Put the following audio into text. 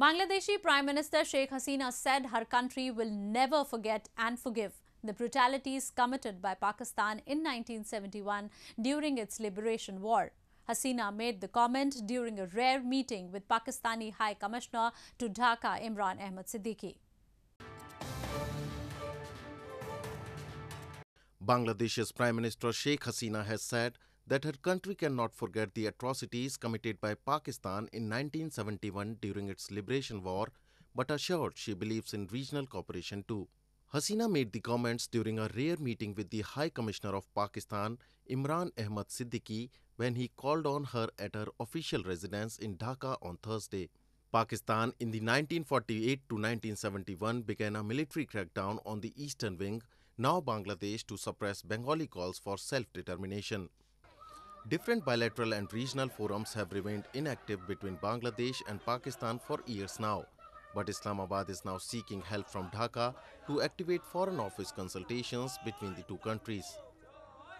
Bangladeshi Prime Minister Sheikh Hasina said her country will never forget and forgive the brutalities committed by Pakistan in 1971 during its liberation war. Hasina made the comment during a rare meeting with Pakistani High Commissioner to Dhaka Imran Ahmed Siddiqui. Bangladesh's Prime Minister Sheikh Hasina has said that her country cannot forget the atrocities committed by Pakistan in 1971 during its liberation war, but assured she believes in regional cooperation too. Hasina made the comments during a rare meeting with the High Commissioner of Pakistan, Imran Ahmad Siddiqui, when he called on her at her official residence in Dhaka on Thursday. Pakistan in the 1948 to 1971 began a military crackdown on the eastern wing, now Bangladesh, to suppress Bengali calls for self determination. Different bilateral and regional forums have remained inactive between Bangladesh and Pakistan for years now. But Islamabad is now seeking help from Dhaka to activate Foreign Office consultations between the two countries.